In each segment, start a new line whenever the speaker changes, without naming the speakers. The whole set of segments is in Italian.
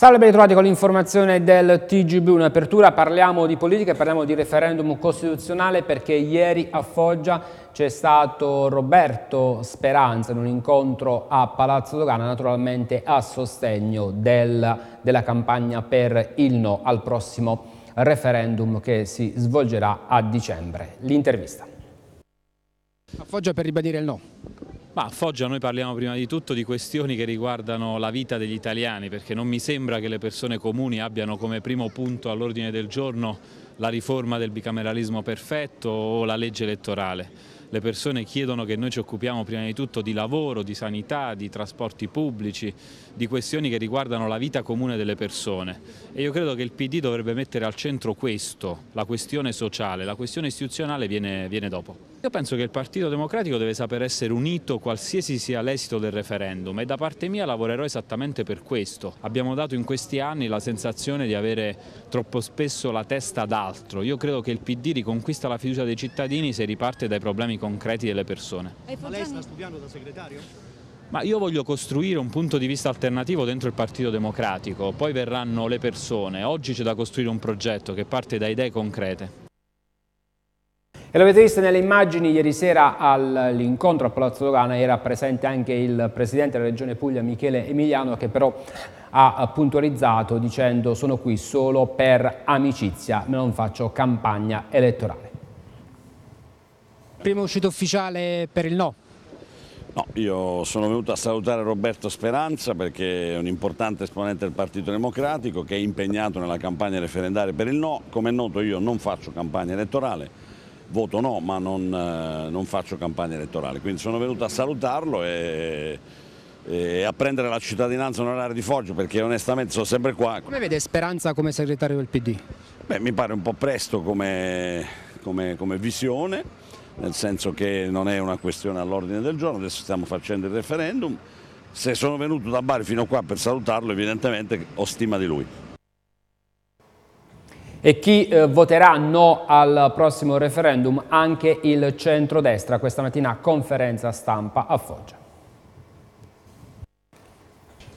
Salve, ben ritrovati con l'informazione del TGB. un'apertura, parliamo di politica, parliamo di referendum costituzionale perché ieri a Foggia c'è stato Roberto Speranza in un incontro a Palazzo Dogana, naturalmente a sostegno del, della campagna per il no al prossimo referendum che si svolgerà a dicembre. L'intervista. A Foggia per ribadire il no. Ma a Foggia noi parliamo prima di
tutto di questioni che riguardano la vita degli italiani perché non mi sembra che le persone comuni abbiano come primo punto all'ordine del giorno la riforma del bicameralismo perfetto o la legge elettorale. Le persone chiedono che noi ci occupiamo prima di tutto di lavoro, di sanità, di trasporti pubblici, di questioni che riguardano la vita comune delle persone e io credo che il PD dovrebbe mettere al centro questo, la questione sociale, la questione istituzionale viene, viene dopo. Io penso che il Partito Democratico deve saper essere unito qualsiasi sia l'esito del referendum e da parte mia lavorerò esattamente per questo. Abbiamo dato in questi anni la sensazione di avere troppo spesso la testa ad altro. Io credo che il PD riconquista la fiducia dei cittadini se riparte dai problemi concreti delle persone.
Ma lei sta studiando da segretario?
Ma io voglio costruire un punto di vista alternativo dentro il Partito Democratico, poi verranno le persone, oggi c'è da costruire un progetto che parte da idee concrete.
E lo avete visto nelle immagini, ieri sera all'incontro a Palazzo Dogana era presente anche il presidente della regione Puglia Michele Emiliano che però ha eh, puntualizzato dicendo sono qui solo per amicizia, non faccio campagna elettorale. Prima uscita ufficiale per il no. No, io sono venuto a
salutare Roberto Speranza perché è un importante esponente del Partito Democratico che è impegnato nella campagna referendaria per il no. Come è noto io non faccio campagna elettorale, voto no, ma non, eh, non faccio campagna elettorale. Quindi sono venuto a salutarlo e, e a prendere la cittadinanza onoraria di Foggia perché onestamente sono sempre qua.
Come vede Speranza come segretario del PD?
Beh, mi pare un po' presto come, come, come visione, nel senso che non è una questione all'ordine del giorno, adesso stiamo facendo il referendum. Se sono venuto da Bari fino a qua per salutarlo, evidentemente ho stima di lui.
E chi eh, voterà no al prossimo referendum? Anche il centrodestra. Questa mattina conferenza stampa a Foggia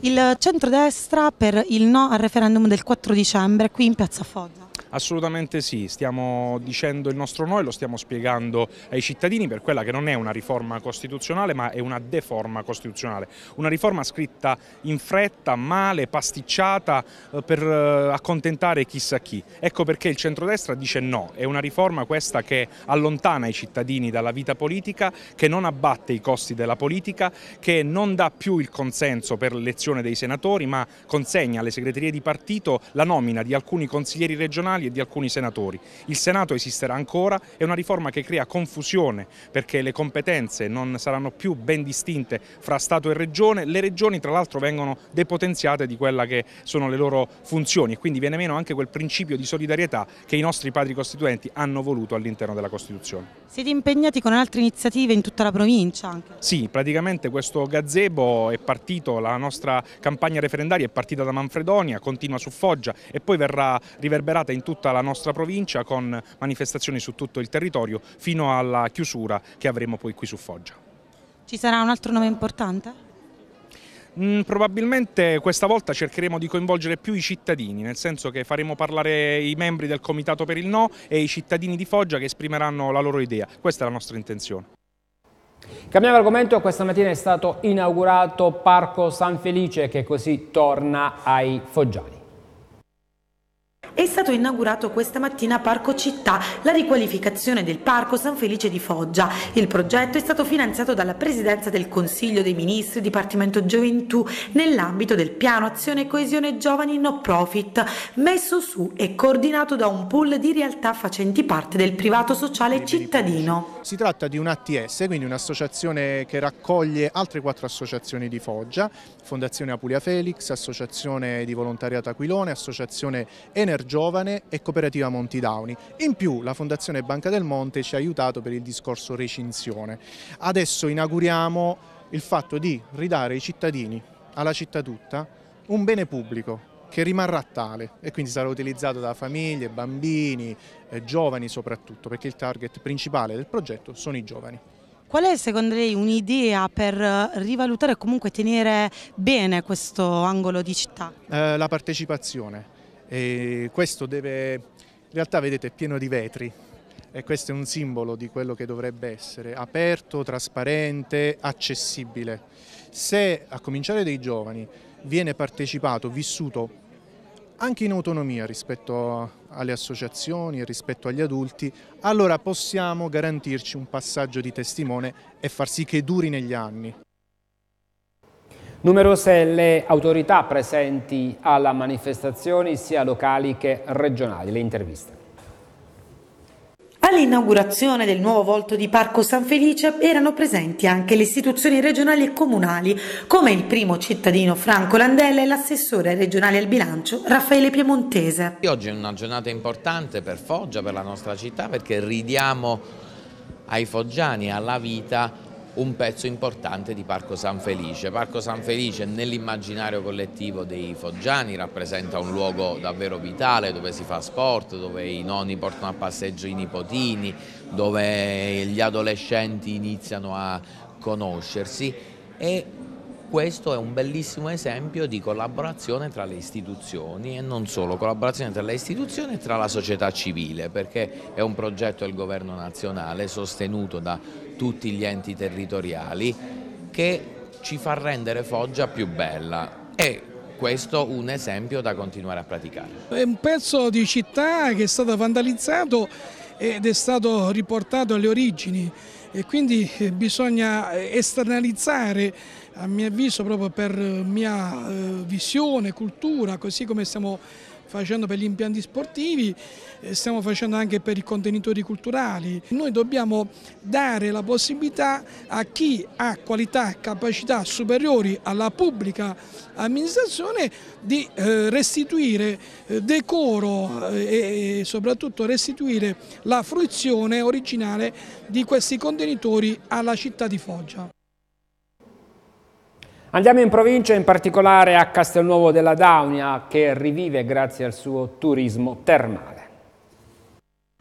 il centrodestra per il no al referendum del 4 dicembre qui in Piazza Foggia.
Assolutamente sì, stiamo dicendo il nostro no e lo stiamo spiegando ai cittadini per quella che non è una riforma costituzionale ma è una deforma costituzionale, una riforma scritta in fretta, male, pasticciata eh, per eh, accontentare chissà chi. Ecco perché il centrodestra dice no, è una riforma questa che allontana i cittadini dalla vita politica, che non abbatte i costi della politica, che non dà più il consenso per lezioni l'elezione dei senatori ma consegna alle segreterie di partito la nomina di alcuni consiglieri regionali e di alcuni senatori. Il Senato esisterà ancora, è una riforma che crea confusione perché le competenze non saranno più ben distinte fra Stato e Regione, le Regioni tra l'altro vengono depotenziate di quelle che sono le loro funzioni e quindi viene meno anche quel principio di solidarietà che i nostri padri costituenti hanno voluto all'interno della Costituzione.
Siete impegnati con altre iniziative in tutta la provincia? Anche.
Sì, praticamente questo gazebo è partito la nostra nostra campagna referendaria è partita da Manfredonia, continua su Foggia e poi verrà riverberata in tutta la nostra provincia con manifestazioni su tutto il territorio fino alla chiusura che avremo poi qui su Foggia.
Ci sarà un altro nome importante?
Mm, probabilmente questa volta cercheremo di coinvolgere più i cittadini, nel senso che faremo parlare i membri del Comitato per il No e i cittadini di Foggia che esprimeranno la loro idea.
Questa è la nostra intenzione. Cambiamo argomento, questa mattina è stato inaugurato Parco San Felice che così torna ai Foggiani
è stato inaugurato questa mattina Parco Città, la riqualificazione del Parco San Felice di Foggia. Il progetto è stato finanziato dalla Presidenza del Consiglio dei Ministri Dipartimento Gioventù nell'ambito del Piano Azione Coesione Giovani No Profit, messo su e coordinato da un pool di realtà facenti parte del privato sociale
cittadino. Si tratta di un ATS, quindi un'associazione che raccoglie altre quattro associazioni di Foggia, Fondazione Apulia Felix, Associazione di Volontariato Aquilone, Associazione Energia Giovane e Cooperativa Monti Downi. In più la Fondazione Banca del Monte ci ha aiutato per il discorso recinzione. Adesso inauguriamo il fatto di ridare ai cittadini, alla città tutta, un bene pubblico che rimarrà tale e quindi sarà utilizzato da famiglie, bambini, eh, giovani soprattutto, perché il target principale del progetto sono i giovani.
Qual è secondo lei un'idea per eh, rivalutare e comunque tenere bene questo angolo di città?
Eh, la partecipazione e questo deve, in realtà vedete è pieno di vetri e questo è un simbolo di quello che dovrebbe essere, aperto, trasparente, accessibile. Se a cominciare dai giovani viene partecipato, vissuto anche in autonomia rispetto alle associazioni e rispetto agli adulti, allora possiamo garantirci un passaggio di testimone e far sì che duri negli anni. Numerose le
autorità presenti alla manifestazione, sia locali che regionali. Le interviste.
All'inaugurazione del nuovo volto di Parco San Felice erano presenti anche le istituzioni regionali e comunali, come il primo cittadino Franco Landella e l'assessore regionale al bilancio Raffaele Piemontese.
Oggi è una giornata importante per Foggia, per la nostra città, perché ridiamo ai foggiani alla vita un pezzo importante di Parco San Felice. Parco San Felice nell'immaginario collettivo dei foggiani rappresenta un luogo davvero vitale dove si fa sport, dove i nonni portano a passeggio i nipotini, dove gli adolescenti iniziano a conoscersi e questo è un bellissimo esempio di collaborazione tra le istituzioni e non solo, collaborazione tra le istituzioni e tra la società civile perché è un progetto del governo nazionale sostenuto da tutti gli enti territoriali che ci fa rendere Foggia più bella e questo un esempio da continuare a praticare.
È
un pezzo di città che è stato vandalizzato ed è stato riportato alle origini e quindi eh, bisogna eh, esternalizzare a mio avviso proprio per eh, mia visione, cultura, così come stiamo facendo per gli impianti sportivi, eh, stiamo facendo anche per i contenitori culturali. Noi dobbiamo dare la possibilità a chi ha qualità e capacità superiori alla pubblica amministrazione di eh, restituire eh, decoro e soprattutto restituire la fruizione originale di questi contenitori alla città di Foggia.
Andiamo in provincia, in particolare a Castelnuovo della Daunia, che rivive grazie al suo turismo termale.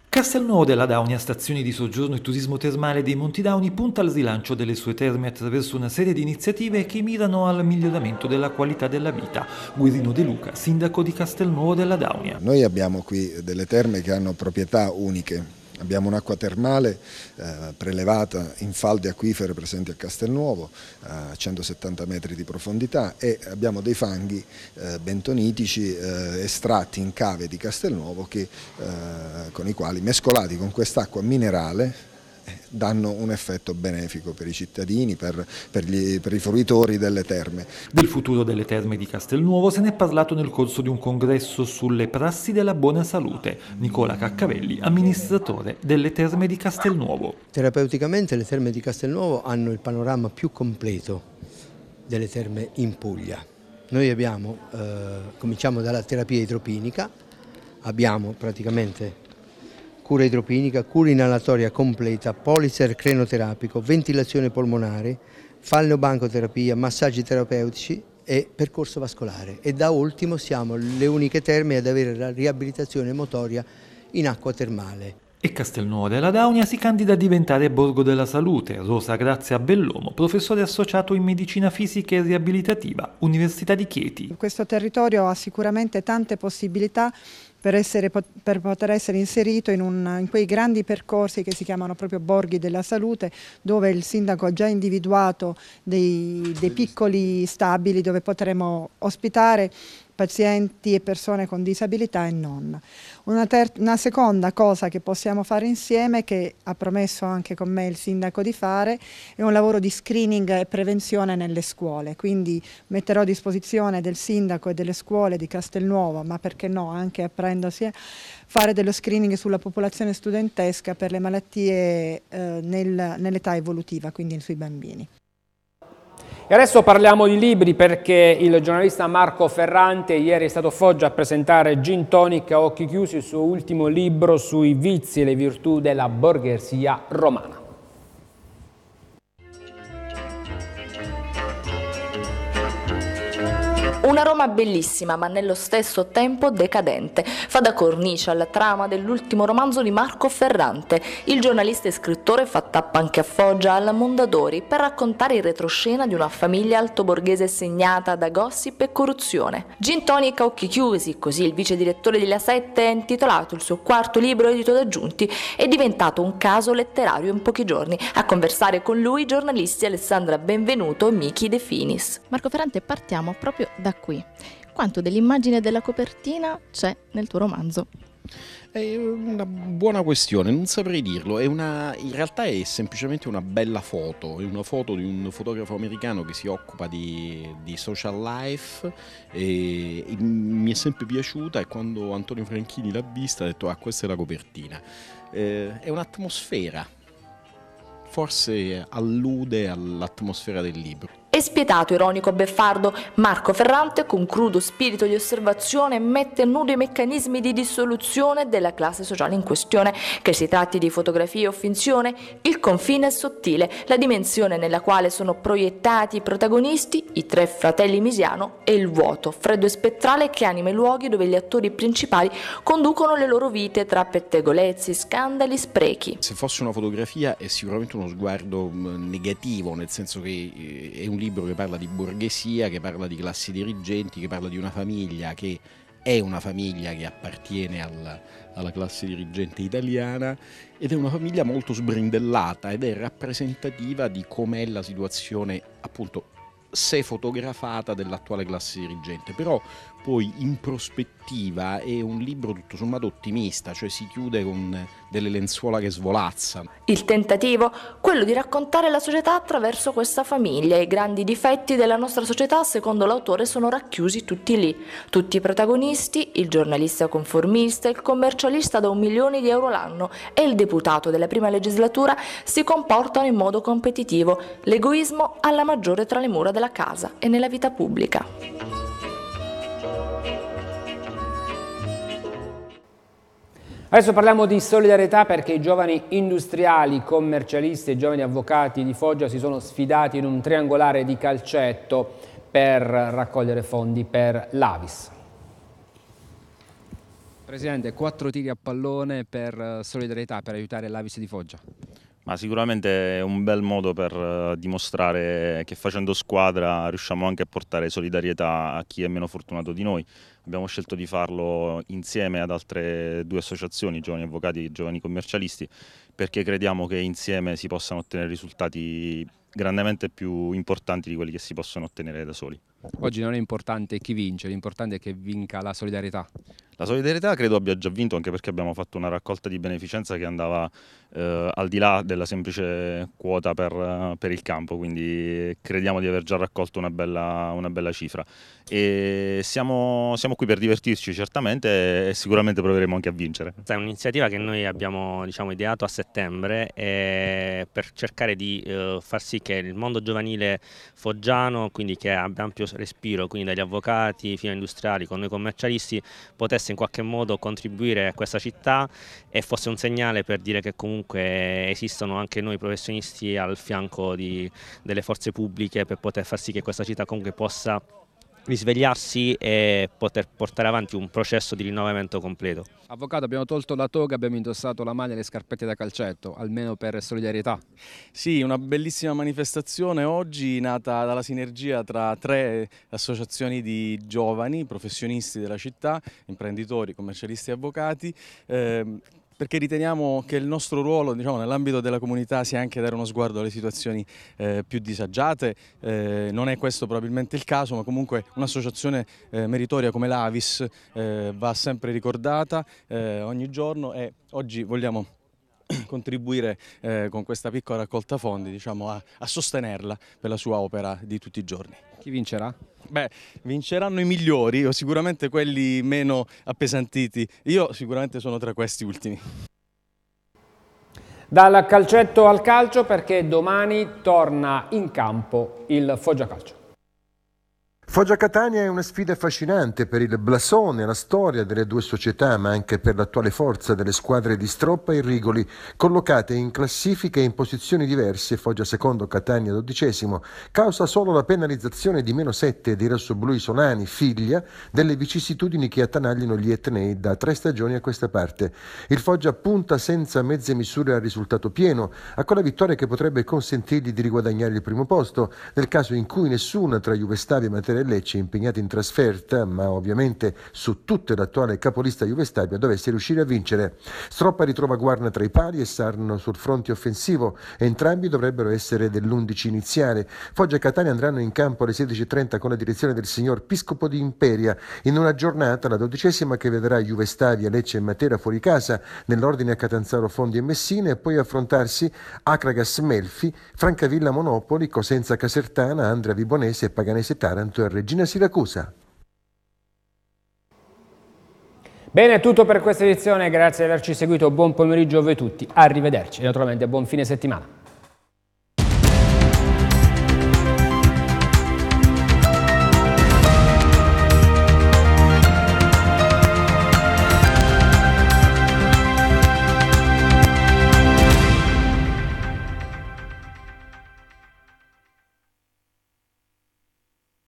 Castelnuovo della Daunia, stazione di soggiorno e turismo termale dei Monti Dauni, punta al rilancio delle sue terme attraverso una serie di iniziative che mirano al miglioramento della qualità della vita. Guirino De Luca, sindaco di Castelnuovo della Daunia.
Noi abbiamo qui delle terme che hanno proprietà uniche Abbiamo un'acqua termale eh, prelevata in falde acquifere presenti a Castelnuovo eh, a 170 metri di profondità e abbiamo dei fanghi eh, bentonitici eh, estratti in cave di Castelnuovo che, eh, con i quali mescolati con quest'acqua minerale danno un effetto benefico per i cittadini, per, per, gli, per i fruitori delle terme.
Del futuro delle terme di Castelnuovo se ne è parlato nel corso di un congresso sulle prassi della buona salute. Nicola Caccavelli, amministratore delle terme di Castelnuovo.
Terapeuticamente le terme di Castelnuovo hanno il panorama più completo delle terme in Puglia. Noi abbiamo, eh, cominciamo dalla terapia idropinica, abbiamo praticamente cura idropinica, cura inalatoria completa, polizer crenoterapico, ventilazione polmonare, fallobancoterapia, massaggi terapeutici e percorso vascolare. E da ultimo siamo le uniche terme ad avere la riabilitazione motoria in acqua termale.
E Castelnuovo della Daunia si candida a diventare Borgo della Salute. Rosa Grazia Bellomo, professore associato in medicina fisica e riabilitativa, Università di Chieti.
Questo territorio ha sicuramente tante possibilità per, essere, per, poter essere inserito in, un, in, quei grandi percorsi che si chiamano proprio borghi della salute, dove il sindaco ha già individuato dei, dei piccoli stabili dove potremo ospitare pazienti e persone con disabilità e non. Una, una, seconda cosa che possiamo fare insieme, che ha promesso anche con me il sindaco di fare, è un lavoro di screening e prevenzione nelle scuole, quindi metterò a disposizione del sindaco e delle scuole di Castelnuovo, ma perché no, anche aprendosi a fare dello screening sulla popolazione studentesca per le malattie eh, nel, nell'età evolutiva, quindi sui bambini.
E adesso parliamo di libri perché il giornalista Marco Ferrante ieri è stato Foggia a presentare Gin Tonic a occhi chiusi il suo ultimo libro sui vizi e le virtù della borghesia
romana.
Una Roma bellissima ma nello stesso tempo decadente. Fa da cornice alla trama dell'ultimo romanzo di Marco Ferrante. Il giornalista e scrittore fa tappa anche a Foggia, alla Mondadori, per raccontare il retroscena di una famiglia altoborghese segnata da gossip e corruzione. Gin Tonic a occhi chiusi, così il vice direttore di La Sette ha intitolato il suo quarto libro edito da Giunti, è diventato un caso letterario in pochi giorni. A conversare con lui i giornalisti Alessandra Benvenuto e Miki De Finis. Marco Ferrante, partiamo proprio da qui, quanto dell'immagine della copertina c'è nel tuo romanzo. È una
buona questione, non saprei dirlo. Una, in realtà è semplicemente una bella foto. È una foto di un fotografo americano che si occupa di, di social life. E, e mi è sempre piaciuta. E quando Antonio Franchini l'ha vista, ha detto: Ah, questa è la copertina. Eh, è un'atmosfera. Forse allude all'atmosfera del libro.
E spietato, ironico, beffardo, Marco Ferrante, con crudo spirito di osservazione, mette nudo i meccanismi di dissoluzione della classe sociale in questione, che si tratti di fotografia o finzione, il confine è sottile, la dimensione nella quale sono proiettati i protagonisti, i tre fratelli Misiano, e il vuoto, freddo e spettrale che anima i luoghi dove gli attori principali conducono le loro vite tra pettegolezzi, scandali, sprechi. Se fosse una fotografia
è sicuramente uno sguardo mm, negativo, nel senso che eh, è un libro che parla di borghesia, che parla di classi dirigenti, che parla di una famiglia che è una famiglia che appartiene alla, alla classe dirigente italiana ed è una famiglia molto sbrindellata ed è rappresentativa di com'è la situazione appunto se fotografata dell'attuale classe dirigente, però poi in prospettiva è un libro tutto sommato ottimista, cioè si chiude con delle lenzuola che svolazzano.
Il tentativo? Quello di raccontare la società attraverso questa famiglia. I grandi difetti della nostra società, secondo l'autore, sono racchiusi tutti lì. Tutti i protagonisti, il giornalista conformista, il commercialista da un milione di euro l'anno e il deputato della prima legislatura si comportano in modo competitivo, l'egoismo alla maggiore tra le mura della della casa e nella vita pubblica.
Adesso parliamo di solidarietà perché i giovani industriali, commercialisti e giovani avvocati di Foggia si sono sfidati in un triangolare di calcetto per raccogliere fondi per l'Avis. Presidente, quattro tiri a pallone per solidarietà, per aiutare l'Avis di Foggia.
Ma sicuramente è un bel modo per eh, dimostrare che facendo squadra riusciamo anche a portare solidarietà a chi è meno fortunato di noi. Abbiamo scelto di farlo insieme ad altre due associazioni, Giovani Avvocati e Giovani Commercialisti, perché crediamo che insieme si possano ottenere risultati grandemente più importanti di quelli che si possono ottenere da soli.
Oggi non è importante chi vince, l'importante è che vinca la solidarietà.
La solidarietà credo abbia già vinto anche perché abbiamo fatto una raccolta di beneficenza che andava eh, al di là della semplice quota per, per, il campo, quindi crediamo di aver già raccolto una bella, una bella cifra. Siamo, siamo, qui per divertirci certamente e sicuramente proveremo anche a vincere. È un'iniziativa che noi abbiamo diciamo, ideato a settembre eh, per cercare di eh, far sì che il mondo giovanile foggiano, quindi che abbia ampio respiro, quindi dagli avvocati fino agli industriali, con noi commercialisti, potesse in qualche modo contribuire a questa città e fosse un segnale per dire che comunque esistono anche noi professionisti al fianco di, delle forze pubbliche per poter far sì che questa città comunque possa risvegliarsi e poter portare avanti un processo di rinnovamento completo.
Avvocato, abbiamo tolto la toga, abbiamo indossato la maglia e le scarpette da calcetto, almeno per solidarietà. Sì, una bellissima manifestazione oggi nata dalla sinergia tra
tre associazioni di giovani, professionisti della città, imprenditori, commercialisti e avvocati, eh, perché riteniamo che il nostro ruolo diciamo, nell'ambito della comunità sia anche dare uno sguardo alle situazioni eh, più disagiate, eh, non è questo probabilmente il caso, ma comunque un'associazione eh, meritoria come l'Avis eh, va sempre ricordata eh, ogni giorno e oggi vogliamo contribuire eh, con questa piccola raccolta fondi diciamo, a, a sostenerla per la sua opera di tutti i giorni. Chi vincerà? Beh, vinceranno i migliori o sicuramente quelli meno appesantiti.
Io sicuramente sono tra questi ultimi. Dal calcetto al calcio perché domani torna in campo il Foggia Calcio.
Foggia Catania è una sfida affascinante per il blasone, la storia delle due società, ma anche per l'attuale forza delle squadre di Stroppa e Rigoli, collocate in classifiche e in posizioni diverse, Foggia secondo, Catania dodicesimo, causa solo la penalizzazione di meno 7 dei rossoblui Isolani, figlia delle vicissitudini che attanagliano gli etnei da tre stagioni a questa parte. Il Foggia punta senza mezze misure al risultato pieno, a quella vittoria che potrebbe consentirgli di riguadagnare il primo posto, nel caso in cui nessuna tra Juvestavi e Materiale del Lecce impegnati in trasferta, ma ovviamente su tutte l'attuale capolista Juve Stabia dovesse riuscire a vincere. Stroppa ritrova Guarna tra i pali e Sarno sul fronte offensivo, entrambi dovrebbero essere dell'11 iniziale. Foggia e Catania andranno in campo alle 16.30 con la direzione del signor Piscopo di Imperia, in una giornata, la dodicesima, che vedrà Juve Stabia, Lecce e Matera fuori casa, nell'ordine a Catanzaro Fondi e Messina, e poi affrontarsi Acragas Melfi, Francavilla Monopoli, Cosenza Casertana, Andrea Vibonese e Paganese Taranto e Regina Siracusa. Bene, è
tutto per questa edizione, grazie di averci seguito, buon pomeriggio a voi tutti, arrivederci e naturalmente buon fine settimana.